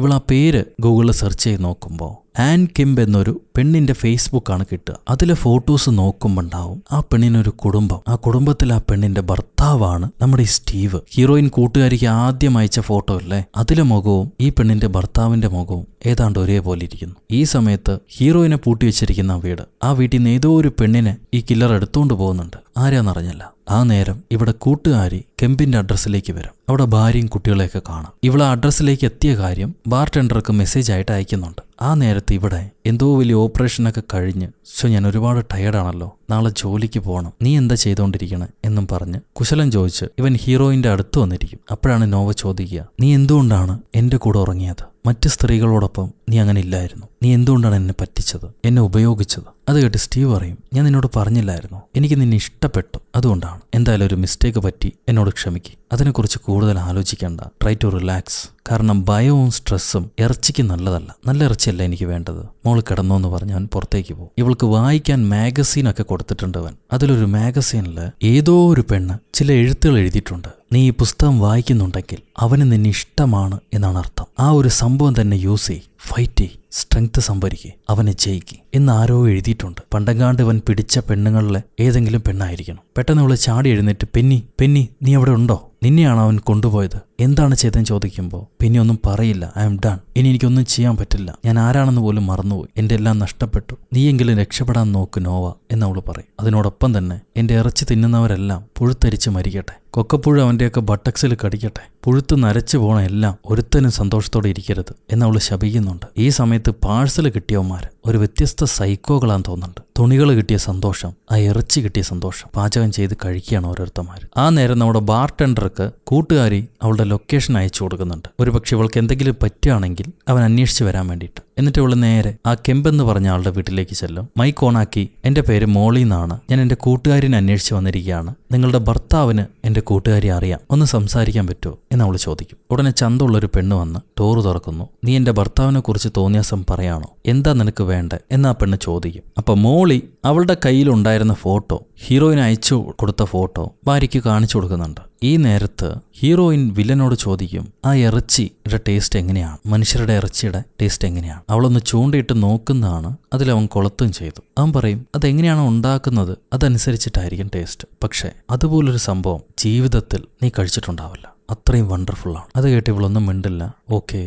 ഇവൾ ആ പേര് ഗൂഗിളിൽ സെർച്ച് ചെയ്ത് നോക്കുമ്പോൾ ആൻ കിംബ് എന്നൊരു പെണ്ണിൻ്റെ ഫേസ്ബുക്കാണ് കിട്ടുക അതിലെ ഫോട്ടോസ് നോക്കുമ്പോണ്ടാവും ആ പെണ്ണിനൊരു കുടുംബം ആ കുടുംബത്തിൽ ആ പെണ്ണിൻ്റെ ഭർത്താവാണ് നമ്മുടെ ഈ സ്റ്റീവ് ഹീറോയിൻ കൂട്ടുകാരിക്ക് ആദ്യം അയച്ച ഫോട്ടോ അല്ലേ അതിലെ മുഖവും ഈ പെണ്ണിൻ്റെ ഭർത്താവിൻ്റെ മുഖവും ഏതാണ്ട് ഒരേപോലെ ഇരിക്കുന്നു ഈ സമയത്ത് ഹീറോയിനെ പൂട്ടി വെച്ചിരിക്കുന്ന വീട് ആ വീട്ടിൽ നിന്ന് ഏതോ ഒരു പെണ്ണിനെ ഈ കില്ലർ എടുത്തുകൊണ്ട് പോകുന്നുണ്ട് ആരാന്നറിഞ്ഞല്ല ആ നേരം ഇവിടെ കൂട്ടുകാരി കെമ്പിന്റെ അഡ്രസ്സിലേക്ക് വരും അവിടെ ഭാര്യയും കുട്ടികളെയൊക്കെ കാണാം ഇവളെ അഡ്രസ്സിലേക്ക് എത്തിയ കാര്യം ബാർ ടെൻഡർക്ക് മെസ്സേജ് ആയിട്ട് അയക്കുന്നുണ്ട് ആ നേരത്ത് ഇവിടെ എന്തോ വലിയ ഓപ്പറേഷനൊക്കെ കഴിഞ്ഞ് സോ ഞാൻ ഒരുപാട് ടയർഡാണല്ലോ നാളെ ജോലിക്ക് പോകണം നീ എന്താ ചെയ്തുകൊണ്ടിരിക്കണേ എന്നും പറഞ്ഞ് കുശലം ചോദിച്ച് ഇവൻ ഹീറോയിൻ്റെ അടുത്ത് വന്നിരിക്കും അപ്പോഴാണ് നോവ ചോദിക്കുക നീ എന്തുകൊണ്ടാണ് എൻ്റെ കൂടെ ഉറങ്ങിയത് മറ്റ് സ്ത്രീകളോടൊപ്പം നീ അങ്ങനെ ഇല്ലായിരുന്നു നീ എന്തുകൊണ്ടാണ് എന്നെ പറ്റിച്ചത് എന്നെ ഉപയോഗിച്ചത് അത് കേട്ട് സ്റ്റീവ് പറയും ഞാൻ നിന്നോട് പറഞ്ഞില്ലായിരുന്നു എനിക്ക് നിന്നെ ഇഷ്ടപ്പെട്ടു അതുകൊണ്ടാണ് എന്തായാലും ഒരു മിസ്റ്റേക്ക് പറ്റി എന്നോട് ക്ഷമിക്കും അതിനെക്കുറിച്ച് കൂടുതൽ ആലോചിക്കേണ്ട ട്രൈ ടു റിലാക്സ് കാരണം ഭയവും സ്ട്രെസ്സും ഇറച്ചിക്ക് നല്ലതല്ല നല്ല ഇറച്ചിയല്ല എനിക്ക് വേണ്ടത് മോൾ കിടന്നു എന്ന് പറഞ്ഞ് അവൻ പുറത്തേക്ക് പോകും ഇവൾക്ക് വായിക്കാൻ മാഗസീനൊക്കെ കൊടുത്തിട്ടുണ്ട് അവൻ അതിലൊരു മാഗസീനിൽ ഏതോ ഒരു പെണ്ണ് ചില എഴുത്തുകൾ എഴുതിയിട്ടുണ്ട് നീ ഈ പുസ്തകം വായിക്കുന്നുണ്ടെങ്കിൽ അവന് നിന്നെ ഇഷ്ടമാണ് എന്നാണ് അർത്ഥം ആ ഒരു സംഭവം തന്നെ യൂസ് ചെയ് ഫൈറ്റ് ചെയ് സ്ട്രെങ്ത് സംഭരിക്കുക അവനെ ജയിക്കുക എന്ന് ആരോ എഴുതിയിട്ടുണ്ട് പണ്ടങ്ങാണ്ട് ഇവൻ പിടിച്ച പെണ്ണുങ്ങളിലെ ഏതെങ്കിലും പെണ്ണായിരിക്കണം പെട്ടെന്ന് അവളെ ചാടി എഴുന്നേറ്റ് പെന്നി പെന്നി നീ അവിടെ ഉണ്ടോ നിന്നെയാണ് അവൻ കൊണ്ടുപോയത് എന്താണ് ചെയ്തെന്ന് ചോദിക്കുമ്പോൾ പിന്നെ ഒന്നും പറയില്ല ഐ എം ഡൺ ഇനി എനിക്കൊന്നും ചെയ്യാൻ പറ്റില്ല ഞാൻ ആരാണെന്ന് പോലും മറന്നുപോയി എൻ്റെ എല്ലാം നഷ്ടപ്പെട്ടു നീയെങ്കിലും രക്ഷപ്പെടാൻ നോക്ക് നോവ എന്നവൾ പറയും അതിനോടൊപ്പം തന്നെ എൻ്റെ ഇറച്ചി തിന്നുന്നവരെല്ലാം പുഴുത്തരിച്ച് മരിക്കട്ടെ കൊക്കപ്പുഴ അവൻ്റെയൊക്കെ ബട്ടക്സിൽ കടിക്കട്ടെ പുഴുത്ത് നരച്ചു പോണ എല്ലാം ഒരുത്തനും സന്തോഷത്തോടെ ഇരിക്കരുത് എന്നവൾ ശപിക്കുന്നുണ്ട് ഈ സമയത്ത് പാഴ്സൽ കിട്ടിയവന്മാർ ഒരു വ്യത്യസ്ത സൈക്കോകളാന്ന് തോന്നുന്നുണ്ട് തുണികൾ കിട്ടിയ സന്തോഷം ആ ഇറച്ചി കിട്ടിയ സന്തോഷം പാചകം ചെയ്ത് കഴിക്കുകയാണ് ഓരോരുത്തന്മാർ ആ നേരം നമ്മുടെ ബാർ ടെൻഡർക്ക് കൂട്ടുകാരി അവളുടെ ലൊക്കേഷൻ അയച്ചു കൊടുക്കുന്നുണ്ട് പക്ഷെ ഇവൾക്ക് എന്തെങ്കിലും പറ്റുകയാണെങ്കിൽ അവൻ അന്വേഷിച്ച് വരാൻ വേണ്ടിയിട്ട് എന്നിട്ട് ഇവൾ നേരെ ആ കെമ്പെന്ന് പറഞ്ഞ ആളുടെ വീട്ടിലേക്ക് ചെല്ലും മൈക്ക് ഓണാക്കി എൻ്റെ പേര് മോളി എന്നാണ് ഞാൻ എൻ്റെ കൂട്ടുകാരിനെ അന്വേഷിച്ച് വന്നിരിക്കുകയാണ് നിങ്ങളുടെ ഭർത്താവിന് എൻ്റെ കൂട്ടുകാരി അറിയാം ഒന്ന് സംസാരിക്കാൻ പറ്റുമോ എന്ന് അവൾ ചോദിക്കും ഉടനെ ചന്തമുള്ളൊരു പെണ്ണ് വന്ന് ടോറ് തുറക്കുന്നു നീ എൻ്റെ ഭർത്താവിനെ കുറിച്ച് തോന്നിയാസം പറയാണോ എന്താ നിനക്ക് വേണ്ടേ എന്ന് ആ പെണ്ണ് ചോദിക്കും അപ്പോൾ മോളി അവളുടെ കയ്യിലുണ്ടായിരുന്ന ഫോട്ടോ ഹീറോയിൻ അയച്ചു കൊടുത്ത ഫോട്ടോ ഭാര്യയ്ക്ക് കാണിച്ചു കൊടുക്കുന്നുണ്ട് ഈ നേരത്ത് ഹീറോയിൻ വില്ലനോട് ചോദിക്കും ആ ഇറച്ചിയുടെ ടേസ്റ്റ് എങ്ങനെയാണ് മനുഷ്യരുടെ ഇറച്ചിയുടെ ടേസ്റ്റ് എങ്ങനെയാണ് അവളൊന്ന് ചൂണ്ടിയിട്ട് നോക്കുന്നതാണ് അതിലവൻ കൊളുത്തും ചെയ്തു അവൻ പറയും അതെങ്ങനെയാണോ ഉണ്ടാക്കുന്നത് അതനുസരിച്ചിട്ടായിരിക്കും ടേസ്റ്റ് പക്ഷേ അതുപോലൊരു സംഭവം ജീവിതത്തിൽ നീ കഴിച്ചിട്ടുണ്ടാവില്ല അത്രയും വണ്ടർഫുള്ളാണ് അത് കേട്ട് ഇവളൊന്നും മിണ്ടില്ല ഓക്കെ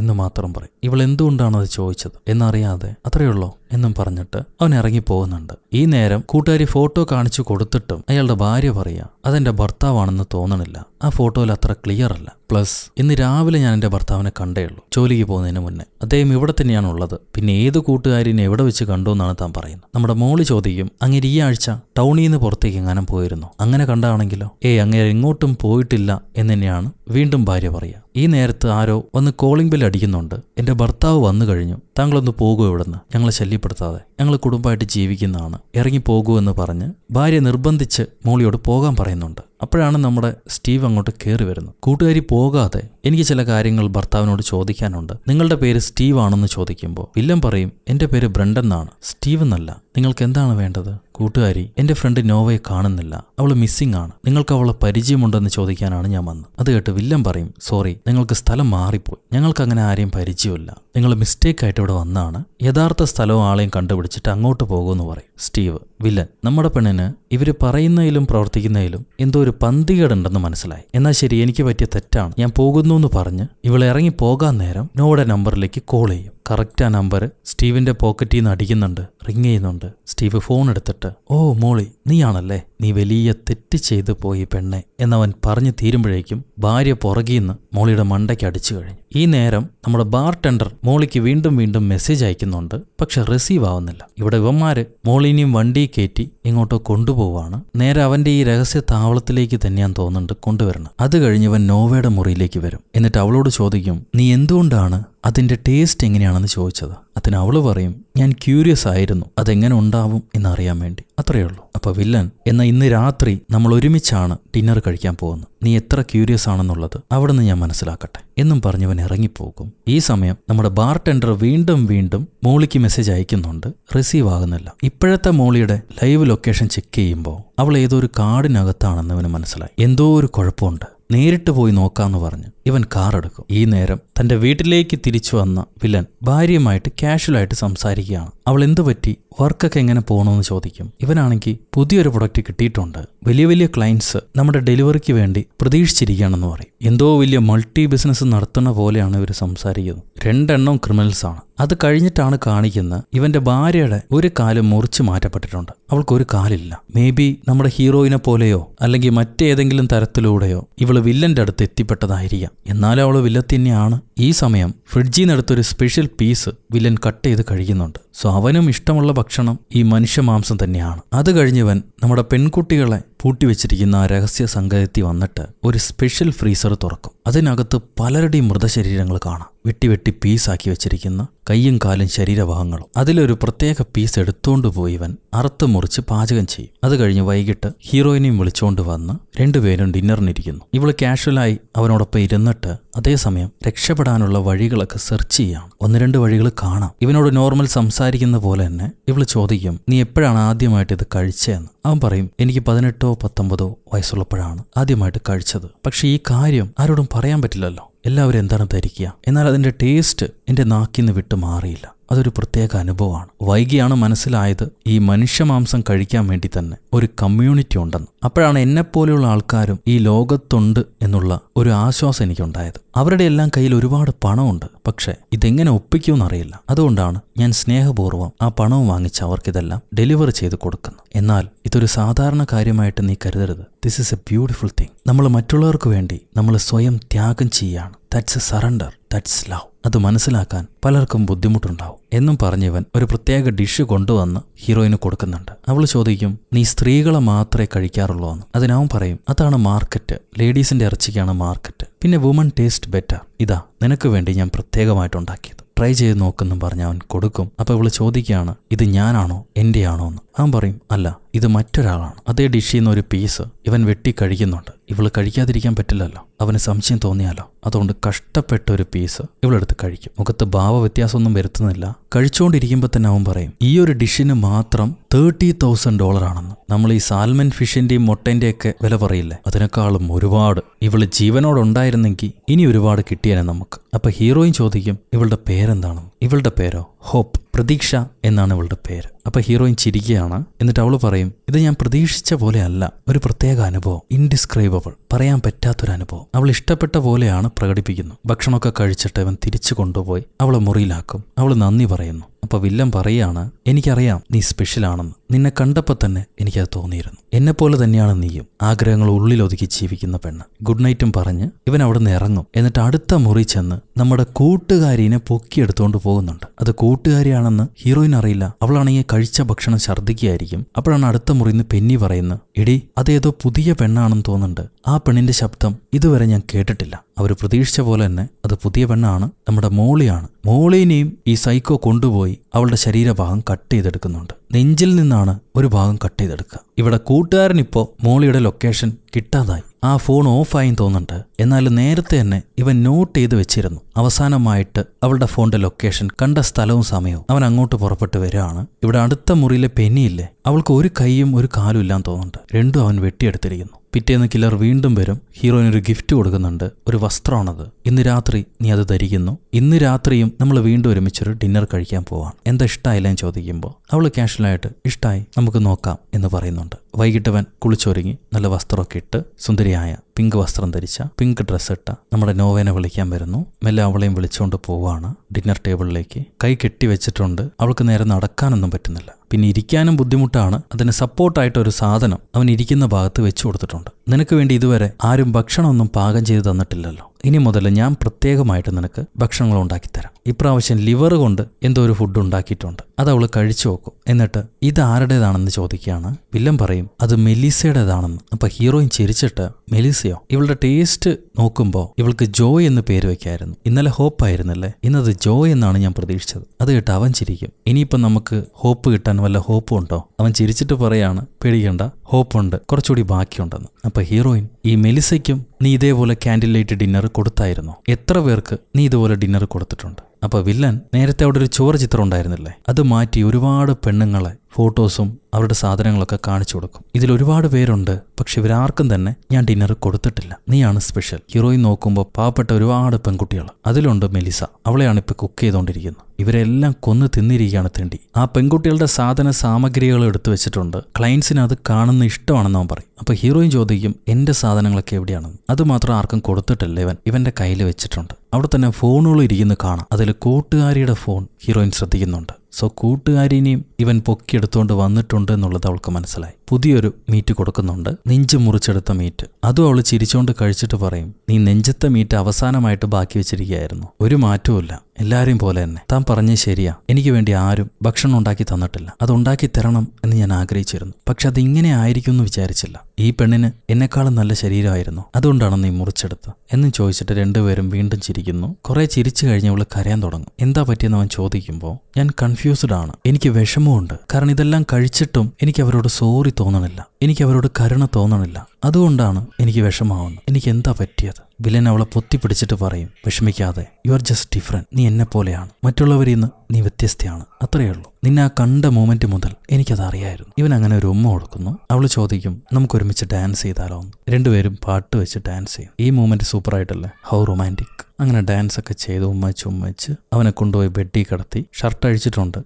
എന്ന് മാത്രം പറയും ഇവൾ എന്തുകൊണ്ടാണ് അത് ചോദിച്ചത് എന്നറിയാതെ അത്രയുള്ളോ എന്നും പറഞ്ഞിട്ട് അവൻ ഇറങ്ങിപ്പോകുന്നുണ്ട് ഈ നേരം കൂട്ടുകാരി ഫോട്ടോ കാണിച്ചു കൊടുത്തിട്ടും അയാളുടെ ഭാര്യ പറയാ അതെന്റെ ഭർത്താവാണെന്ന് തോന്നണില്ല ആ ഫോട്ടോയിൽ അത്ര ക്ലിയർ അല്ല പ്ലസ് ഇന്ന് രാവിലെ ഞാൻ എൻ്റെ ഭർത്താവിനെ കണ്ടേയുള്ളൂ ജോലിക്ക് പോകുന്നതിന് മുന്നേ അദ്ദേഹം ഇവിടെ തന്നെയാണ് ഉള്ളത് പിന്നെ ഏത് കൂട്ടുകാരിനെ എവിടെ വെച്ച് കണ്ടു എന്നാണ് താൻ പറയുന്നത് നമ്മുടെ മോള് ചോദിക്കും അങ്ങനെ ഈ ആഴ്ച ടൗണിൽ നിന്ന് പുറത്തേക്ക് എങ്ങാനും പോയിരുന്നു അങ്ങനെ കണ്ടാണെങ്കിലോ ഏയ് അങ്ങനെ എങ്ങോട്ടും പോയിട്ടില്ല എന്ന് തന്നെയാണ് വീണ്ടും ഭാര്യ പറയുക ഈ നേരത്ത് ആരോ ഒന്ന് കോളിംഗ് ബെൽ അടിക്കുന്നുണ്ട് എൻ്റെ ഭർത്താവ് വന്നു കഴിഞ്ഞു താങ്കളൊന്ന് പോകൂ ഇവിടുന്ന് ഞങ്ങളെ ശല്യപ്പെടുത്താതെ ഞങ്ങൾ കുടുംബമായിട്ട് ജീവിക്കുന്നതാണ് ഇറങ്ങി പോകൂ എന്ന് പറഞ്ഞ് ഭാര്യ നിർബന്ധിച്ച് മോളിയോട് പോകാൻ പറയുന്നുണ്ട് അപ്പോഴാണ് നമ്മുടെ സ്റ്റീവ് അങ്ങോട്ട് കയറി വരുന്നത് കൂട്ടുകാരി പോകാതെ എനിക്ക് ചില കാര്യങ്ങൾ ഭർത്താവിനോട് ചോദിക്കാനുണ്ട് നിങ്ങളുടെ പേര് സ്റ്റീവ് ആണെന്ന് ചോദിക്കുമ്പോൾ വില്ലം പറയും എൻ്റെ പേര് ബ്രണ്ടെന്നാണ് സ്റ്റീവ് എന്നല്ല നിങ്ങൾക്ക് എന്താണ് വേണ്ടത് കൂട്ടുകാരി എൻ്റെ ഫ്രണ്ട് നോവയെ കാണുന്നില്ല അവൾ മിസ്സിംഗ് ആണ് നിങ്ങൾക്ക് അവളെ പരിചയമുണ്ടെന്ന് ചോദിക്കാനാണ് ഞാൻ വന്നത് അത് കേട്ട് വില്ലൻ പറയും സോറി നിങ്ങൾക്ക് സ്ഥലം മാറിപ്പോയി ഞങ്ങൾക്ക് അങ്ങനെ ആരെയും പരിചയമില്ല നിങ്ങൾ മിസ്റ്റേക്ക് ആയിട്ട് ഇവിടെ വന്നാണ് യഥാർത്ഥ സ്ഥലവും ആളെയും കണ്ടുപിടിച്ചിട്ട് അങ്ങോട്ട് പോകുമെന്ന് പറയും സ്റ്റീവ് വില്ലൻ നമ്മുടെ പെണ്ണിന് ഇവർ പറയുന്നതിലും പ്രവർത്തിക്കുന്നതിലും എന്തോ ഒരു പന്തികേടുണ്ടെന്ന് മനസ്സിലായി എന്നാൽ ശരി എനിക്ക് പറ്റിയ തെറ്റാണ് ഞാൻ പോകുന്നു എന്ന് പറഞ്ഞ് ഇവൾ ഇറങ്ങി പോകാൻ നേരം നോയുടെ നമ്പറിലേക്ക് കോൾ ചെയ്യും കറക്റ്റ് ആ നമ്പർ സ്റ്റീവിൻ്റെ പോക്കറ്റിൽ നിന്ന് അടിക്കുന്നുണ്ട് റിങ് ചെയ്യുന്നുണ്ട് സ്റ്റീവ് ഫോൺ എടുത്തിട്ട് ഓ മോളി നീയാണല്ലേ നീ വലിയ തെറ്റ് ചെയ്തു പോയി പെണ്ണെ എന്നവൻ പറഞ്ഞു തീരുമ്പോഴേക്കും ഭാര്യ പുറകിൽ നിന്ന് മോളിയുടെ മണ്ടയ്ക്ക് അടിച്ചു കഴിഞ്ഞു ഈ നേരം നമ്മുടെ ബാർ ടെൻഡർ മോളിക്ക് വീണ്ടും വീണ്ടും മെസ്സേജ് അയക്കുന്നുണ്ട് പക്ഷെ റിസീവ് ആവുന്നില്ല ഇവിടെ ഇവന്മാര് മോളിനെയും വണ്ടി കയറ്റി ഇങ്ങോട്ടോ കൊണ്ടുപോവാണ് നേരെ അവന്റെ ഈ രഹസ്യ താവളത്തിലേക്ക് തന്നെയാണ് തോന്നുന്നുണ്ട് കൊണ്ടുവരണം അത് കഴിഞ്ഞവൻ നോവയുടെ മുറിയിലേക്ക് വരും എന്നിട്ട് അവളോട് ചോദിക്കും നീ എന്തുകൊണ്ടാണ് അതിന്റെ ടേസ്റ്റ് എങ്ങനെയാണെന്ന് ചോദിച്ചത് അതിന് അവൾ പറയും ഞാൻ ക്യൂരിയസ് ആയിരുന്നു അതെങ്ങനെ ഉണ്ടാവും എന്നറിയാൻ വേണ്ടി അത്രയേ ഉള്ളൂ അപ്പോൾ വില്ലൻ എന്ന ഇന്ന് രാത്രി നമ്മൾ ഒരുമിച്ചാണ് ഡിന്നർ കഴിക്കാൻ പോകുന്നത് നീ എത്ര ക്യൂരിയസ് ആണെന്നുള്ളത് അവിടെ നിന്ന് ഞാൻ മനസ്സിലാക്കട്ടെ എന്നും പറഞ്ഞവൻ ഇറങ്ങിപ്പോകും ഈ സമയം നമ്മുടെ ബാർ ടെൻഡർ വീണ്ടും വീണ്ടും മോളിക്ക് മെസ്സേജ് അയക്കുന്നുണ്ട് റിസീവ് ആകുന്നില്ല ഇപ്പോഴത്തെ മോളിയുടെ ലൈവ് ലൊക്കേഷൻ ചെക്ക് ചെയ്യുമ്പോൾ അവൾ ഏതോ ഒരു കാടിനകത്താണെന്ന് അവന് മനസ്സിലായി എന്തോ ഒരു കുഴപ്പമുണ്ട് നേരിട്ട് പോയി നോക്കാന്ന് പറഞ്ഞ് ഇവൻ കാർ എടുക്കും ഈ നേരം തന്റെ വീട്ടിലേക്ക് തിരിച്ചു വന്ന വില്ലൻ ഭാര്യയുമായിട്ട് കാഷ്വലായിട്ട് സംസാരിക്കുകയാണ് അവൾ എന്തു പറ്റി വർക്കൊക്കെ എങ്ങനെ പോകണമെന്ന് ചോദിക്കും ഇവനാണെങ്കിൽ പുതിയൊരു പ്രൊഡക്റ്റ് കിട്ടിയിട്ടുണ്ട് വലിയ വലിയ ക്ലയൻസ് നമ്മുടെ ഡെലിവറിക്ക് വേണ്ടി പ്രതീക്ഷിച്ചിരിക്കുകയാണെന്ന് പറയും എന്തോ വലിയ മൾട്ടി ബിസിനസ് നടത്തുന്ന പോലെയാണ് ഇവർ സംസാരിക്കുന്നത് രണ്ടെണ്ണം ക്രിമിനൽസാണ് അത് കഴിഞ്ഞിട്ടാണ് കാണിക്കുന്ന ഇവന്റെ ഭാര്യയുടെ ഒരു കാല് മുറിച്ചു മാറ്റപ്പെട്ടിട്ടുണ്ട് അവൾക്കൊരു കാലില്ല മേ ബി നമ്മുടെ ഹീറോയിനെ പോലെയോ അല്ലെങ്കിൽ മറ്റേതെങ്കിലും തരത്തിലൂടെയോ ഇവള് വില്ലന്റെ അടുത്ത് എത്തിപ്പെട്ടതായിരിക്കാം എന്നാലും അവള് വില്ലത്തിന്നെയാണ് ഈ സമയം ഫ്രിഡ്ജിൽ നിന്നെടുത്തൊരു സ്പെഷ്യൽ പീസ് വില്ലൻ കട്ട് ചെയ്ത് കഴിക്കുന്നുണ്ട് സോ അവനും ഇഷ്ടമുള്ള ഭക്ഷണം ഈ മനുഷ്യമാംസം തന്നെയാണ് അത് കഴിഞ്ഞവൻ നമ്മുടെ പെൺകുട്ടികളെ പൂട്ടിവെച്ചിരിക്കുന്ന രഹസ്യ സംഗതി വന്നിട്ട് ഒരു സ്പെഷ്യൽ ഫ്രീസർ തുറക്കും അതിനകത്ത് പലരുടെയും മൃതശരീരങ്ങൾ കാണാം വെട്ടി വെട്ടി പീസാക്കി വെച്ചിരിക്കുന്ന കയ്യും കാലും ശരീരഭാഗങ്ങളും അതിലൊരു പ്രത്യേക പീസ് എടുത്തുകൊണ്ട് പോയിവൻ അറുത്ത് മുറിച്ച് പാചകം ചെയ്യും അത് കഴിഞ്ഞ് വൈകിട്ട് ഹീറോയിനെയും വിളിച്ചുകൊണ്ട് വന്ന് രണ്ടുപേരും ഡിന്നറിനിരിക്കുന്നു ഇവൾ കാഷ്വലായി അവനോടൊപ്പം ഇരുന്നിട്ട് അതേസമയം രക്ഷപ്പെടാനുള്ള വഴികളൊക്കെ സെർച്ച് ചെയ്യാം ഒന്ന് രണ്ട് വഴികൾ കാണാം ഇവനോട് നോർമൽ സംസാരിക്കുന്ന പോലെ തന്നെ ഇവള് ചോദിക്കും നീ എപ്പോഴാണ് ആദ്യമായിട്ട് ഇത് കഴിച്ചതെന്ന് അവൻ പറയും എനിക്ക് പതിനെട്ട് പത്തോ പത്തൊമ്പതോ വയസ്സുള്ളപ്പോഴാണ് ആദ്യമായിട്ട് കഴിച്ചത് പക്ഷെ ഈ കാര്യം ആരോടും പറയാൻ പറ്റില്ലല്ലോ എല്ലാവരും എന്താണ് ധരിക്കുക എന്നാൽ അതിൻ്റെ ടേസ്റ്റ് എൻ്റെ നാക്കിൽ നിന്ന് വിട്ടു മാറിയില്ല അതൊരു പ്രത്യേക അനുഭവമാണ് വൈകിയാണ് മനസ്സിലായത് ഈ മനുഷ്യമാംസം കഴിക്കാൻ വേണ്ടി തന്നെ ഒരു കമ്മ്യൂണിറ്റി ഉണ്ടെന്ന് അപ്പോഴാണ് എന്നെപ്പോലെയുള്ള ആൾക്കാരും ഈ ലോകത്തുണ്ട് എന്നുള്ള ഒരു ആശ്വാസം എനിക്കുണ്ടായത് അവരുടെ എല്ലാം കയ്യിൽ ഒരുപാട് പണമുണ്ട് പക്ഷേ ഇതെങ്ങനെ ഒപ്പിക്കുമെന്നറിയില്ല അതുകൊണ്ടാണ് ഞാൻ സ്നേഹപൂർവ്വം ആ പണവും വാങ്ങിച്ച് അവർക്കിതെല്ലാം ഡെലിവർ ചെയ്ത് കൊടുക്കുന്നത് എന്നാൽ ഇതൊരു സാധാരണ കാര്യമായിട്ട് നീ കരുതരുത് this is a beautiful thing നമ്മൾ മറ്റുള്ളവർക്ക് വേണ്ടി നമ്മൾ സ്വയം ത്യാഗം ചെയ്യാണ് that's a surrender that's love അത് മനസ്സിലാക്കാൻ പലർക്കും ബുദ്ധിമുട്ടുണ്ടാവും എന്നും പറഞ്ഞവൻ ഒരു പ്രത്യേക ഡിഷ് കൊണ്ടുവന്ന് ഹീറോയിന് കൊടുക്കുന്നുണ്ട് അവൾ ചോദിക്കും നീ സ്ത്രീകളെ മാത്രമേ കഴിക്കാറുള്ളൂ എന്ന് അതിനവൻ പറയും അതാണ് മാർക്കറ്റ് ലേഡീസിന്റെ ഇറച്ചിക്കാണ് മാർക്കറ്റ് പിന്നെ വുമൺ ടേസ്റ്റ് ബെറ്റർ ഇതാ നിനക്ക് വേണ്ടി ഞാൻ പ്രത്യേകമായിട്ടുണ്ടാക്കിയത് ട്രൈ ചെയ്ത് നോക്കുന്നു പറഞ്ഞ അവൻ കൊടുക്കും അപ്പോൾ ഇവൾ ചോദിക്കുകയാണ് ഇത് ഞാനാണോ എൻ്റെ ആണോ എന്ന് അവൻ പറയും അല്ല ഇത് മറ്റൊരാളാണ് അതേ ഡിഷിൽ നിന്ന് ഒരു പീസ് ഇവൻ വെട്ടി കഴിക്കുന്നുണ്ട് ഇവൾ കഴിക്കാതിരിക്കാൻ പറ്റില്ലല്ലോ അവന് സംശയം തോന്നിയാലോ അതുകൊണ്ട് കഷ്ടപ്പെട്ട ഒരു പീസ് ഇവളെടുത്ത് കഴിക്കും മുഖത്ത് ഭാവ വ്യത്യാസമൊന്നും വരുത്തുന്നില്ല കഴിച്ചുകൊണ്ടിരിക്കുമ്പോൾ തന്നെ അവൻ പറയും ഈ ഒരു ഡിഷിന് മാത്രം തേർട്ടി തൗസൻഡ് ഡോളറാണെന്ന് നമ്മൾ ഈ സാൽമൻ ഫിഷിൻ്റെയും മുട്ടേൻ്റെയൊക്കെ വില പറയില്ലേ അതിനേക്കാളും ഒരുപാട് ഇവൾ ജീവനോടുണ്ടായിരുന്നെങ്കിൽ ഇനി ഒരുപാട് കിട്ടിയേനെ നമുക്ക് അപ്പോൾ ഹീറോയിൻ ചോദിക്കും ഇവളുടെ പേരെന്താണെന്ന് ഇവളുടെ പേരോ ഹോപ്പ് പ്രതീക്ഷ എന്നാണ് ഇവളുടെ പേര് അപ്പോൾ ഹീറോയിൻ ചിരിക്കുകയാണ് എന്നിട്ട് അവൾ പറയും ഇത് ഞാൻ പ്രതീക്ഷിച്ച പോലെ അല്ല ഒരു പ്രത്യേക അനുഭവം ഇൻഡിസ്ക്രൈബിൾ പറയാൻ പറ്റാത്തൊരു അനുഭവം അവൾ ഇഷ്ടപ്പെട്ട പോലെയാണ് പ്രകടിപ്പിക്കുന്നത് ഭക്ഷണമൊക്കെ കഴിച്ചിട്ട് അവൻ തിരിച്ചു കൊണ്ടുപോയി അവളെ മുറിയിലാക്കും അവൾ നന്ദി പറയുന്നു അപ്പോൾ വില്ലൻ പറയുകയാണ് എനിക്കറിയാം നീ സ്പെഷ്യലാണെന്ന് നിന്നെ കണ്ടപ്പോൾ തന്നെ എനിക്കത് തോന്നിയിരുന്നു എന്നെപ്പോലെ തന്നെയാണ് നീയും ആഗ്രഹങ്ങൾ ഉള്ളിലൊതുക്കി ജീവിക്കുന്ന പെണ്ണ് ഗുഡ് നൈറ്റും പറഞ്ഞ് ഇവൻ അവിടെ നിന്ന് ഇറങ്ങും എന്നിട്ട് അടുത്ത മുറി ചെന്ന് നമ്മുടെ കൂട്ടുകാരിനെ പൊക്കിയെടുത്തുകൊണ്ട് പോകുന്നുണ്ട് അത് കൂട്ടുകാരിയാണെന്ന് ഹീറോയിൻ അറിയില്ല അവളാണെങ്കിൽ കഴിച്ച ഭക്ഷണം ഛർദ്ദിക്കുകയായിരിക്കും അപ്പോഴാണ് അടുത്ത മുറിയിൽ നിന്ന് പെന്നി പറയുന്നത് എടി അതേതോ പുതിയ പെണ്ണാണെന്ന് തോന്നുന്നുണ്ട് ആ പെണ്ണിന്റെ ശബ്ദം ഇതുവരെ ഞാൻ കേട്ടിട്ടില്ല അവർ പ്രതീക്ഷിച്ച പോലെ തന്നെ അത് പുതിയ പെണ്ണാണ് നമ്മുടെ മോളിയാണ് മോളിനെയും ഈ സൈക്കോ കൊണ്ടുപോയി പോയി അവളുടെ ശരീരഭാഗം കട്ട് ചെയ്തെടുക്കുന്നുണ്ട് നെഞ്ചിൽ നിന്നാണ് ഒരു ഭാഗം കട്ട് ചെയ്തെടുക്കുക ഇവിടെ കൂട്ടുകാരനിപ്പോൾ മോളിയുടെ ലൊക്കേഷൻ കിട്ടാതായി ആ ഫോൺ ഓഫായും തോന്നുന്നുണ്ട് എന്നാൽ നേരത്തെ തന്നെ ഇവൻ നോട്ട് ചെയ്ത് വെച്ചിരുന്നു അവസാനമായിട്ട് അവളുടെ ഫോണിന്റെ ലൊക്കേഷൻ കണ്ട സ്ഥലവും സമയവും അവൻ അങ്ങോട്ട് പുറപ്പെട്ട് വരികയാണ് ഇവിടെ അടുത്ത മുറിയിലെ പെനിയില്ലേ അവൾക്ക് ഒരു കൈയും ഒരു കാലും ഇല്ലാന്ന് തോന്നുന്നുണ്ട് രണ്ടും അവൻ വെട്ടിയെടുത്തിരിക്കുന്നു പിറ്റേന്ന് കില്ലർ വീണ്ടും വരും ഹീറോയിന് ഒരു ഗിഫ്റ്റ് കൊടുക്കുന്നുണ്ട് ഒരു വസ്ത്രമാണത് ഇന്ന് രാത്രി നീ അത് ധരിക്കുന്നു ഇന്ന് രാത്രിയും നമ്മൾ വീണ്ടും ഒരുമിച്ചൊരു ഡിന്നർ കഴിക്കാൻ പോവാം എന്താ ഇഷ്ടമായില്ലെന്ന് ചോദിക്കുമ്പോൾ അവൾ കാഷ്വലായിട്ട് ഇഷ്ടമായി നമുക്ക് നോക്കാം എന്ന് പറയുന്നുണ്ട് വൈകിട്ടവൻ കുളിച്ചൊരുങ്ങി നല്ല വസ്ത്രമൊക്കെ ഇട്ട് സുന്ദരിയായ പിങ്ക് വസ്ത്രം ധരിച്ച പിങ്ക് ഡ്രസ്സ് ഇട്ട നമ്മുടെ നോവേനെ വിളിക്കാൻ വരുന്നു മെല്ലെ അവളെയും വിളിച്ചുകൊണ്ട് പോവാണ് ഡിന്നർ ടേബിളിലേക്ക് കൈ കെട്ടി വെച്ചിട്ടുണ്ട് അവൾക്ക് നേരെ നടക്കാനൊന്നും പറ്റുന്നില്ല പിന്നെ ഇരിക്കാനും ബുദ്ധിമുട്ടാണ് അതിന് സപ്പോർട്ടായിട്ട് ഒരു സാധനം അവൻ ഇരിക്കുന്ന ഭാഗത്ത് വെച്ചു കൊടുത്തിട്ടുണ്ട് നിനക്ക് വേണ്ടി ഇതുവരെ ആരും ഭക്ഷണമൊന്നും പാകം ചെയ്ത് തന്നിട്ടില്ലല്ലോ ഇനി മുതൽ ഞാൻ പ്രത്യേകമായിട്ട് നിനക്ക് ഭക്ഷണങ്ങൾ ഉണ്ടാക്കിത്തരാം ഇപ്രാവശ്യം ലിവർ കൊണ്ട് എന്തോ ഒരു ഫുഡ് ഉണ്ടാക്കിയിട്ടുണ്ട് അത് അവൾ കഴിച്ചു നോക്കും എന്നിട്ട് ഇത് ആരുടേതാണെന്ന് ചോദിക്കുകയാണ് വില്ലം പറയും അത് മെലീസയുടേതാണെന്ന് അപ്പൊ ഹീറോയിൻ ചിരിച്ചിട്ട് മെലീസയോ ഇവളുടെ ടേസ്റ്റ് നോക്കുമ്പോൾ ഇവൾക്ക് ജോയ് എന്ന് പേര് വെക്കായിരുന്നു ഇന്നലെ ഹോപ്പ് ആയിരുന്നല്ലേ ഇന്നത് ജോയ് എന്നാണ് ഞാൻ പ്രതീക്ഷിച്ചത് അത് കേട്ട് അവൻ ചിരിക്കും ഇനിയിപ്പം നമുക്ക് ഹോപ്പ് കിട്ടാൻ വല്ല ഹോപ്പും ഉണ്ടോ അവൻ ചിരിച്ചിട്ട് പറയാണ് പേടിക്കേണ്ട ഹോപ്പുണ്ട് കുറച്ചുകൂടി ബാക്കിയുണ്ടെന്ന് അപ്പൊ ഹീറോയിൻ ഈ മെലിസയ്ക്കും നീ ഇതേപോലെ ക്യാൻഡിൽ ലൈറ്റ് ഡിന്നർ കൊടുത്തായിരുന്നു എത്ര പേർക്ക് നീ ഇതുപോലെ ഡിന്നർ കൊടുത്തിട്ടുണ്ട് അപ്പോൾ വില്ലൻ നേരത്തെ അവിടെ ഒരു ചുവർ ചിത്രം ഉണ്ടായിരുന്നില്ലേ അത് മാറ്റി ഒരുപാട് പെണ്ണുങ്ങളെ ഫോട്ടോസും അവരുടെ സാധനങ്ങളൊക്കെ കാണിച്ചു കൊടുക്കും ഇതിൽ ഒരുപാട് പേരുണ്ട് പക്ഷെ ഇവരാർക്കും തന്നെ ഞാൻ ഡിന്നർ കൊടുത്തിട്ടില്ല നീയാണ് സ്പെഷ്യൽ ഹീറോയിൻ നോക്കുമ്പോൾ പാവപ്പെട്ട ഒരുപാട് പെൺകുട്ടികൾ അതിലുണ്ട് മെലിസ അവളെയാണ് ഇപ്പോൾ കുക്ക് ചെയ്തുകൊണ്ടിരിക്കുന്നത് ഇവരെല്ലാം കൊന്ന് തിന്നിരിക്കുകയാണ് തിണ്ടി ആ പെൺകുട്ടികളുടെ സാധന സാമഗ്രികൾ എടുത്തു വെച്ചിട്ടുണ്ട് ക്ലയൻസിന് അത് കാണുന്ന ഇഷ്ടമാണെന്ന് അവൻ പറയും അപ്പോൾ ഹീറോയിൻ ചോദിക്കും എൻ്റെ സാധനങ്ങളൊക്കെ എവിടെയാണെന്ന് അതുമാത്രം ആർക്കും കൊടുത്തിട്ടില്ല ഇവൻ ഇവൻ്റെ കയ്യിൽ വെച്ചിട്ടുണ്ട് അവിടെ തന്നെ ഫോണുകൾ ഇരിക്കുന്ന കാണാം അതിൽ കൂട്ടുകാരിയുടെ ഫോൺ ഹീറോയിൻ ശ്രദ്ധിക്കുന്നുണ്ട് സോ കൂട്ടുകാരിനെയും ഇവൻ പൊക്കിയെടുത്തുകൊണ്ട് വന്നിട്ടുണ്ട് എന്നുള്ളത് അവൾക്ക് മനസ്സിലായി പുതിയൊരു മീറ്റ് കൊടുക്കുന്നുണ്ട് നെഞ്ച് മുറിച്ചെടുത്ത മീറ്റ് അതും അവൾ ചിരിച്ചുകൊണ്ട് കഴിച്ചിട്ട് പറയും നീ നെഞ്ചത്തെ മീറ്റ് അവസാനമായിട്ട് ബാക്കി വെച്ചിരിക്കുകയായിരുന്നു ഒരു മാറ്റവുമില്ല എല്ലാവരെയും പോലെ തന്നെ താൻ പറഞ്ഞ ശരിയാ എനിക്ക് വേണ്ടി ആരും ഭക്ഷണം ഉണ്ടാക്കി തന്നിട്ടില്ല അത് ഉണ്ടാക്കി തരണം എന്ന് ഞാൻ ആഗ്രഹിച്ചിരുന്നു പക്ഷെ അത് ആയിരിക്കും എന്ന് വിചാരിച്ചില്ല ഈ പെണ്ണിന് എന്നെക്കാളും നല്ല ശരീരമായിരുന്നു അതുകൊണ്ടാണ് നീ മുറിച്ചെടുത്ത് എന്നും ചോദിച്ചിട്ട് രണ്ടുപേരും വീണ്ടും ചിരിക്കുന്നു കുറെ ചിരിച്ചു കഴിഞ്ഞ് അവൾ കരയാൻ തുടങ്ങും എന്താ പറ്റിയെന്ന് അവൻ ചോദിച്ചു ചോദിക്കുമ്പോൾ ഞാൻ കൺഫ്യൂസ്ഡ് ആണ് എനിക്ക് വിഷമമുണ്ട് കാരണം ഇതെല്ലാം കഴിച്ചിട്ടും എനിക്ക് അവരോട് സോറി തോന്നണില്ല എനിക്ക് അവരോട് കരുണ തോന്നണില്ല അതുകൊണ്ടാണ് എനിക്ക് വിഷമാവുന്നത് എനിക്ക് എന്താ പറ്റിയത് വില്ലൻ അവളെ പൊത്തി പിടിച്ചിട്ട് പറയും വിഷമിക്കാതെ യു ആർ ജസ്റ്റ് ഡിഫറെൻറ്റ് നീ എന്നെ പോലെയാണ് മറ്റുള്ളവരിൽ നിന്ന് നീ വ്യത്യസ്തയാണ് അത്രയേ ഉള്ളൂ നിന്നെ ആ കണ്ട മൂമെൻറ്റ് മുതൽ എനിക്കതറിയായിരുന്നു ഇവൻ അങ്ങനെ ഒരു ഉമ്മ കൊടുക്കുന്നു അവൾ ചോദിക്കും നമുക്ക് ഒരുമിച്ച് ഡാൻസ് ചെയ്താലോ രണ്ടുപേരും പാട്ട് വെച്ച് ഡാൻസ് ചെയ്യും ഈ മൂമെൻറ്റ് സൂപ്പറായിട്ടല്ലേ ഹൗ റൊമാൻറ്റിക് അങ്ങനെ ഡാൻസൊക്കെ ചെയ്ത് ഉമ്മച്ച് ഉമ്മച്ച് അവനെ കൊണ്ടുപോയി ബെഡിൽ കിടത്തി ഷർട്ട് അഴിച്ചിട്ടുണ്ട്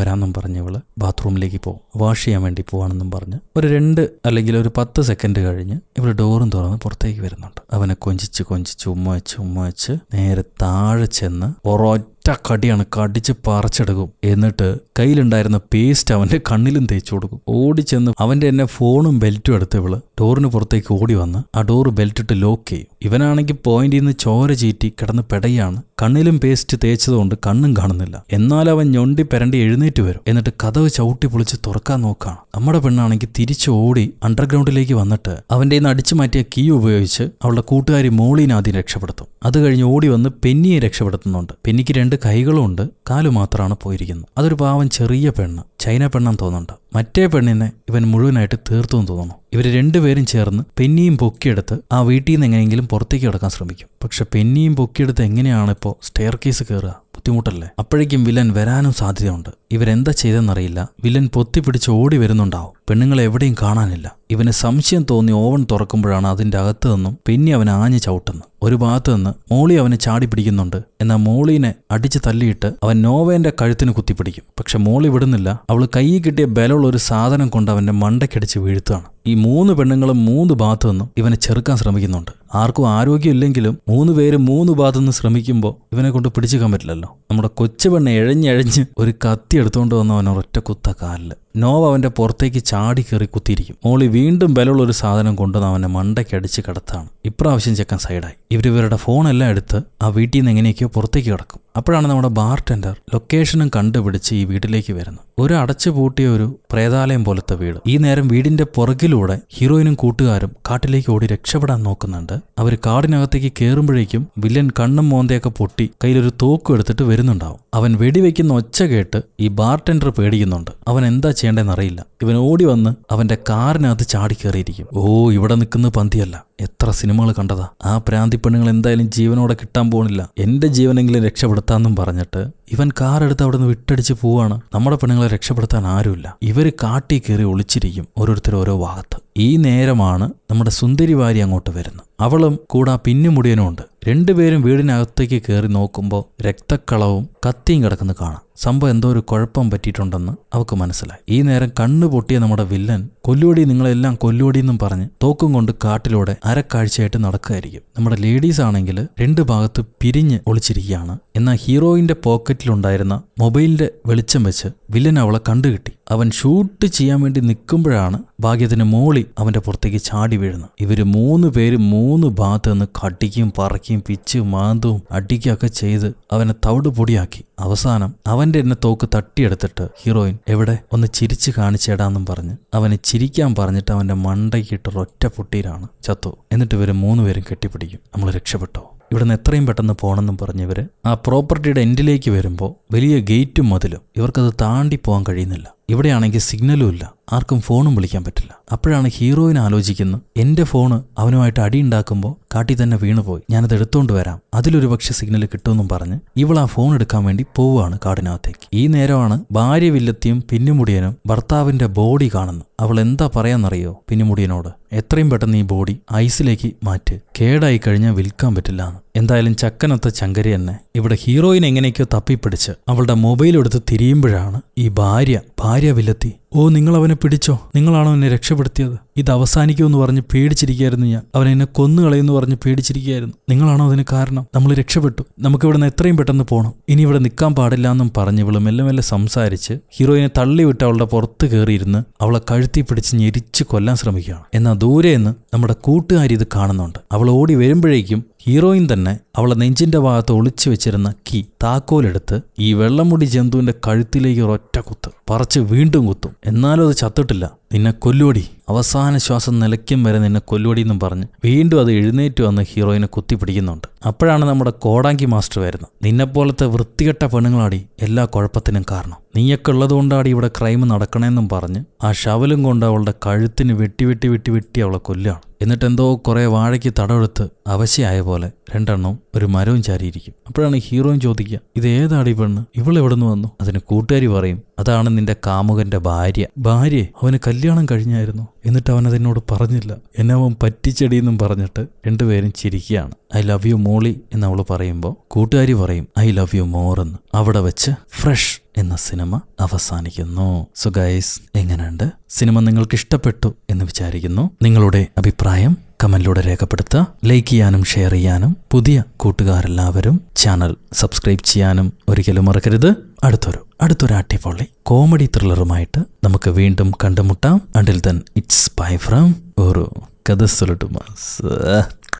വരാന്നും വരാമെന്നും ഇവള് ബാത്റൂമിലേക്ക് പോകും വാഷ് ചെയ്യാൻ വേണ്ടി പോവാണെന്നും പറഞ്ഞ് ഒരു രണ്ട് അല്ലെങ്കിൽ ഒരു പത്ത് സെക്കൻഡ് കഴിഞ്ഞ് ഇവള് ഡോറും തുറന്ന് പുറത്തേക്ക് വരുന്നുണ്ട് അവനെ കൊഞ്ചിച്ച് കൊഞ്ചിച്ച് ഉമ്മ വെച്ച് ഉമ്മ വെച്ച് നേരെ താഴെ ചെന്ന് ഒറോ ഒറ്റ കടിയാണ് കടിച്ച് പറിച്ചെടുക്കും എന്നിട്ട് കയ്യിലുണ്ടായിരുന്ന പേസ്റ്റ് അവൻ്റെ കണ്ണിലും തേച്ചു കൊടുക്കും ഓടിച്ചെന്ന് അവൻ്റെ എന്നെ ഫോണും ബെൽറ്റും എടുത്ത് ഇവള് ഡോറിന് പുറത്തേക്ക് ഓടി വന്ന് ആ ഡോറ് ബെൽറ്റിട്ട് ലോക്ക് ചെയ്യും ഇവനാണെങ്കിൽ പോയിന്റിൽ നിന്ന് ചോര ചീറ്റി കിടന്ന് പെടയാണ് കണ്ണിലും പേസ്റ്റ് തേച്ചതുകൊണ്ട് കണ്ണും കാണുന്നില്ല എന്നാൽ അവൻ ഞൊണ്ടി പെരണ്ടി എഴുന്നേറ്റ് വരും എന്നിട്ട് കഥവ് ചവിട്ടി പൊളിച്ച് തുറക്കാൻ നോക്കാണ് നമ്മുടെ പെണ്ണാണെങ്കിൽ തിരിച്ചു ഓടി അണ്ടർഗ്രൗണ്ടിലേക്ക് വന്നിട്ട് അവൻ്റെ നിന്ന് അടിച്ചു മാറ്റിയ കീ ഉപയോഗിച്ച് അവളുടെ കൂട്ടുകാരി മോളിനാദ്യം രക്ഷപ്പെടുത്തും അത് കഴിഞ്ഞ് ഓടി വന്ന് പെന്നിയെ രക്ഷപ്പെടുത്തുന്നുണ്ട് പെന്നിക്ക് രണ്ട് രണ്ട് കൈകളുമുണ്ട് കാലു മാത്രമാണ് പോയിരിക്കുന്നത് അതൊരു പാവം ചെറിയ പെണ്ണ് ചൈന പെണ്ണെന്ന് തോന്നുന്നുണ്ട് മറ്റേ പെണ്ണിനെ ഇവൻ മുഴുവനായിട്ട് തീർത്തു എന്ന് തോന്നുന്നു ഇവർ രണ്ടുപേരും ചേർന്ന് പെന്നിയും പൊക്കിയെടുത്ത് ആ വീട്ടിൽ നിന്ന് എങ്ങനെയെങ്കിലും പുറത്തേക്ക് കിടക്കാൻ ശ്രമിക്കും പക്ഷെ പെന്നിയും പൊക്കിയെടുത്ത് എങ്ങനെയാണിപ്പോൾ സ്റ്റെയർ കേസ് കയറുക ബുദ്ധിമുട്ടല്ലേ അപ്പോഴേക്കും വില്ലൻ വരാനും സാധ്യതയുണ്ട് ഇവരെന്താ ചെയ്തെന്നറിയില്ല വില്ലൻ പൊത്തിപ്പിടിച്ച് ഓടി വരുന്നുണ്ടാവും പെണ്ണുങ്ങളെ എവിടെയും കാണാനില്ല ഇവന് സംശയം തോന്നി ഓവൻ തുറക്കുമ്പോഴാണ് അതിൻ്റെ അകത്തു നിന്നും പെന്നി അവൻ ആഞ്ഞു ചവിട്ടുന്നു ഒരു ഭാഗത്തു നിന്ന് മോളി അവനെ ചാടി പിടിക്കുന്നുണ്ട് എന്നാൽ മോളീനെ അടിച്ച് തല്ലിയിട്ട് അവൻ നോവേന്റെ കഴുത്തിന് കുത്തിപ്പിടിക്കും പക്ഷെ മോളി വിടുന്നില്ല അവൾ കൈ കിട്ടിയ ബലമുള്ള ഒരു സാധനം കൊണ്ട് അവൻ്റെ മണ്ടയ്ക്കടിച്ച് വീഴ്ത്തുകയാണ് ഈ മൂന്ന് പെണ്ണുങ്ങളും മൂന്ന് ഭാഗത്തു നിന്നും ഇവനെ ചെറുക്കാൻ ശ്രമിക്കുന്നുണ്ട് ആർക്കും ആരോഗ്യമില്ലെങ്കിലും മൂന്ന് പേര് മൂന്ന് ഭാഗത്തുനിന്ന് ശ്രമിക്കുമ്പോൾ ഇവനെ കൊണ്ട് പിടിച്ചേക്കാൻ പറ്റില്ലല്ലോ നമ്മുടെ കൊച്ചുപെണ്ണ എഴഞ്ഞഴഞ്ഞ് ഒരു കത്തി എടുത്തുകൊണ്ട് വന്നവൻ ഒറ്റ കുത്ത കാലിൽ നോവ അവൻ്റെ പുറത്തേക്ക് ചാടി കയറി കുത്തിയിരിക്കും മോളി വീണ്ടും ബലമുള്ള ഒരു സാധനം കൊണ്ടുവന്ന് അവനെ മണ്ടയ്ക്കടിച്ച് കിടത്താണ് ഇപ്രാവശ്യം ചെക്കൻ സൈഡായി ഇവരിവരുടെ ഫോണെല്ലാം എടുത്ത് ആ വീട്ടിൽ നിന്ന് എങ്ങനെയൊക്കെയോ പുറത്തേക്ക് കിടക്കും അപ്പോഴാണ് നമ്മുടെ ബാർ ടെൻഡർ ലൊക്കേഷനും കണ്ടുപിടിച്ച് ഈ വീട്ടിലേക്ക് വരുന്നത് ഒരു അടച്ചു പൂട്ടിയ ഒരു പ്രേതാലയം പോലത്തെ വീട് ഈ നേരം വീടിന്റെ പുറകിലൂടെ ഹീറോയിനും കൂട്ടുകാരും കാട്ടിലേക്ക് ഓടി രക്ഷപ്പെടാൻ നോക്കുന്നുണ്ട് അവർ കാടിനകത്തേക്ക് കയറുമ്പോഴേക്കും വില്ലൻ കണ്ണും മോന്തയൊക്കെ പൊട്ടി കയ്യിലൊരു തോക്കും എടുത്തിട്ട് വരുന്നുണ്ടാവും അവൻ വെടിവെക്കുന്ന ഒച്ച കേട്ട് ഈ ബാർടെൻഡർ പേടിക്കുന്നുണ്ട് അവൻ എന്താ അറിയില്ല ഇവൻ ഓടി വന്ന് അവന്റെ കാറിനകത്ത് ചാടി കയറിയിരിക്കും ഓ ഇവിടെ നിൽക്കുന്ന പന്തിയല്ല എത്ര സിനിമകൾ കണ്ടതാ ആ പ്രാന്തി പെണ്ണുങ്ങൾ എന്തായാലും ജീവനോടെ കിട്ടാൻ പോകുന്നില്ല എൻ്റെ ജീവനെങ്കിലും രക്ഷപ്പെടുത്താന്നും പറഞ്ഞിട്ട് ഇവൻ കാർ എടുത്ത് അവിടെ നിന്ന് വിട്ടടിച്ച് പോവാണ് നമ്മുടെ പെണ്ണുങ്ങളെ രക്ഷപ്പെടുത്താൻ ആരുമില്ല ഇവര് കാട്ടി കയറി ഒളിച്ചിരിക്കും ഓരോരുത്തരും ഓരോ ഭാഗത്ത് ഈ നേരമാണ് നമ്മുടെ സുന്ദരി വാരി അങ്ങോട്ട് വരുന്നത് അവളും കൂടാ പിന്നുമുടിയനും ഉണ്ട് രണ്ടുപേരും വീടിനകത്തേക്ക് കയറി നോക്കുമ്പോൾ രക്തക്കളവും കത്തിയും കിടക്കുന്ന കാണാം സംഭവം എന്തോ ഒരു കുഴപ്പം പറ്റിയിട്ടുണ്ടെന്ന് അവൾക്ക് മനസ്സിലായി ഈ നേരം കണ്ണു പൊട്ടിയ നമ്മുടെ വില്ലൻ കൊല്ലുവടി നിങ്ങളെല്ലാം കൊല്ലുവടി എന്നും പറഞ്ഞ് തോക്കും കൊണ്ട് കാട്ടിലൂടെ അരക്കാഴ്ചയായിട്ട് നടക്കുകയായിരിക്കും നമ്മുടെ ലേഡീസ് ആണെങ്കിൽ രണ്ട് ഭാഗത്ത് പിരിഞ്ഞ് ഒളിച്ചിരിക്കുകയാണ് എന്നാൽ ഹീറോയിൻ്റെ പോക്കറ്റിലുണ്ടായിരുന്ന മൊബൈലിൻ്റെ വെളിച്ചം വെച്ച് വില്ലൻ അവളെ കണ്ടുകിട്ടി അവൻ ഷൂട്ട് ചെയ്യാൻ വേണ്ടി നിൽക്കുമ്പോഴാണ് ഭാഗ്യത്തിന് മോളി അവൻ്റെ പുറത്തേക്ക് ചാടി വീഴുന്നത് ഇവർ മൂന്ന് പേര് മൂന്ന് ഭാഗത്ത് നിന്ന് കടിക്കും പറക്കും പിച്ച് മാന്തവും അടിക്കുകയൊക്കെ ചെയ്ത് അവനെ തവിട് പൊടിയാക്കി അവസാനം അവൻ്റെ എന്നെ തോക്ക് തട്ടിയെടുത്തിട്ട് ഹീറോയിൻ എവിടെ ഒന്ന് ചിരിച്ച് കാണിച്ചേടാന്നും പറഞ്ഞ് അവനെ ചിരിക്കാൻ പറഞ്ഞിട്ട് അവൻ്റെ മണ്ടയ്ക്കിട്ട് ഒറ്റ പൊട്ടിയിലാണ് ചത്തു എന്നിട്ട് ഇവർ മൂന്ന് പേരും കെട്ടിപ്പിടിക്കും നമ്മൾ രക്ഷപ്പെട്ടോ ഇവിടെ നിന്ന് എത്രയും പെട്ടെന്ന് പോകണമെന്നും പറഞ്ഞവർ ആ പ്രോപ്പർട്ടിയുടെ എൻഡിലേക്ക് വരുമ്പോൾ വലിയ ഗേറ്റും മതിലും ഇവർക്കത് താണ്ടി പോകാൻ കഴിയുന്നില്ല ഇവിടെയാണെങ്കിൽ സിഗ്നലും ഇല്ല ആർക്കും ഫോണും വിളിക്കാൻ പറ്റില്ല അപ്പോഴാണ് ഹീറോയിൻ ആലോചിക്കുന്നത് എൻ്റെ ഫോണ് അവനുമായിട്ട് അടി ഉണ്ടാക്കുമ്പോൾ കാട്ടി തന്നെ വീണുപോയി ഞാനത് എടുത്തുകൊണ്ട് വരാം അതിലൊരു പക്ഷെ സിഗ്നൽ കിട്ടുമെന്നും പറഞ്ഞ് ഇവൾ ആ ഫോൺ എടുക്കാൻ വേണ്ടി പോവുകയാണ് കാടിനകത്തേക്ക് ഈ നേരമാണ് ഭാര്യ വില്ലത്തിയും പിന്നുമുടിയനും ഭർത്താവിൻ്റെ ബോഡി കാണുന്നു അവൾ എന്താ പറയാന്നറിയോ പിന്നുമുടിയനോട് എത്രയും പെട്ടെന്ന് ഈ ബോഡി ഐസിലേക്ക് മാറ്റി കേടായി കഴിഞ്ഞാൽ വിൽക്കാൻ പറ്റില്ല എന്തായാലും ചക്കനത്ത ചങ്കരി തന്നെ ഇവിടെ ഹീറോയിൻ എങ്ങനെയൊക്കെയോ തപ്പിപ്പിടിച്ച് അവളുടെ മൊബൈൽ എടുത്ത് തിരിയുമ്പോഴാണ് ഈ ഭാര്യ ഭാര്യ വിലത്തി ഓ നിങ്ങൾ അവനെ പിടിച്ചോ നിങ്ങളാണോ എന്നെ രക്ഷപ്പെടുത്തിയത് ഇത് അവസാനിക്കുമെന്ന് പറഞ്ഞ് പേടിച്ചിരിക്കുകയായിരുന്നു ഞാൻ അവൻ എന്നെ കൊന്നുകളയെന്ന് പറഞ്ഞ് പേടിച്ചിരിക്കുകയായിരുന്നു നിങ്ങളാണോ അതിന് കാരണം നമ്മൾ രക്ഷപ്പെട്ടു നമുക്ക് ഇവിടെ നിന്ന് എത്രയും പെട്ടെന്ന് പോകണം ഇനി ഇവിടെ നിൽക്കാൻ പാടില്ല എന്നും പറഞ്ഞ് ഇവള് മെല്ലെ മെല്ലെ സംസാരിച്ച് ഹീറോയിനെ തള്ളിവിട്ട് അവളുടെ പുറത്ത് കയറിയിരുന്ന് അവളെ കഴുത്തി പിടിച്ച് ഞെരിച്ച് കൊല്ലാൻ ശ്രമിക്കുകയാണ് എന്നാൽ ദൂരെ നിന്ന് നമ്മുടെ കൂട്ടുകാരി ഇത് കാണുന്നുണ്ട് അവൾ ഓടി വരുമ്പോഴേക്കും ഹീറോയിൻ തന്നെ അവളെ നെഞ്ചിന്റെ ഭാഗത്ത് ഒളിച്ചു വെച്ചിരുന്ന കീ താക്കോലെടുത്ത് ഈ വെള്ളമുടി ജന്തുവിന്റെ കഴുത്തിലേക്ക് ഒരൊറ്റ കുത്ത് പറച്ച് വീണ്ടും കുത്തും എന്നാലും അത് ചത്തിട്ടില്ല നിന്നെ കൊല്ലുവടി അവസാന ശ്വാസം നിലയ്ക്കും വരെ നിന്നെ കൊല്ലുവടി എന്നും പറഞ്ഞ് വീണ്ടും അത് എഴുന്നേറ്റ് വന്ന് ഹീറോയിനെ കുത്തിപ്പിടിക്കുന്നുണ്ട് അപ്പോഴാണ് നമ്മുടെ കോടാങ്കി മാസ്റ്റർ വരുന്നത് നിന്നെപ്പോലത്തെ വൃത്തികെട്ട പെണ്ണുങ്ങളാടി എല്ലാ കുഴപ്പത്തിനും കാരണം നീയൊക്കെ ഉള്ളതുകൊണ്ടാടി ഇവിടെ ക്രൈം നടക്കണമെന്നും പറഞ്ഞ് ആ ശവലും കൊണ്ട് അവളുടെ കഴുത്തിന് വെട്ടി വെട്ടി വെട്ടി വെട്ടി അവളെ കൊല്ലുകയാണ് എന്നിട്ടെന്തോ കുറേ വാഴയ്ക്ക് തടവെടുത്ത് അവശയായ പോലെ രണ്ടെണ്ണവും ഒരു മരവും ചാരിയിരിക്കും അപ്പോഴാണ് ഹീറോയും ചോദിക്കുക ഇത് ഏതാടി പെണ്ണ് ഇവളെവിടെ നിന്ന് വന്നു അതിന് കൂട്ടുകാരി പറയും അതാണ് നിന്റെ കാമുകന്റെ ഭാര്യ ഭാര്യയെ അവന് കല്യാണം കഴിഞ്ഞായിരുന്നു എന്നിട്ട് അവൻ അതിനോട് പറഞ്ഞില്ല എന്നെ അവൻ പറ്റിച്ചെടിയെന്നും പറഞ്ഞിട്ട് രണ്ടുപേരും ചിരിക്കുകയാണ് ഐ ലവ് യു മോളി എന്ന് അവൾ പറയുമ്പോൾ കൂട്ടുകാരി പറയും ഐ ലവ് യു മോർ എന്ന് അവിടെ വെച്ച് ഫ്രഷ് എന്ന സിനിമ അവസാനിക്കുന്നു സോ ഗൈസ് എങ്ങനെയുണ്ട് സിനിമ നിങ്ങൾക്ക് ഇഷ്ടപ്പെട്ടു എന്ന് വിചാരിക്കുന്നു നിങ്ങളുടെ അഭിപ്രായം കമന്റിലൂടെ രേഖപ്പെടുത്തുക ലൈക്ക് ചെയ്യാനും ഷെയർ ചെയ്യാനും പുതിയ കൂട്ടുകാരെല്ലാവരും ചാനൽ സബ്സ്ക്രൈബ് ചെയ്യാനും ഒരിക്കലും മറക്കരുത് അടുത്തൊരു അടുത്തൊരു അട്ടിപൊള്ളി കോമഡി ത്രില്ലറുമായിട്ട് നമുക്ക് വീണ്ടും കണ്ടുമുട്ടാം അണ്ടിൽ തൻ ഇറ്റ്സ് ബൈ ഫ്രം ഒരു കഥ സുലട്ടുമാസ്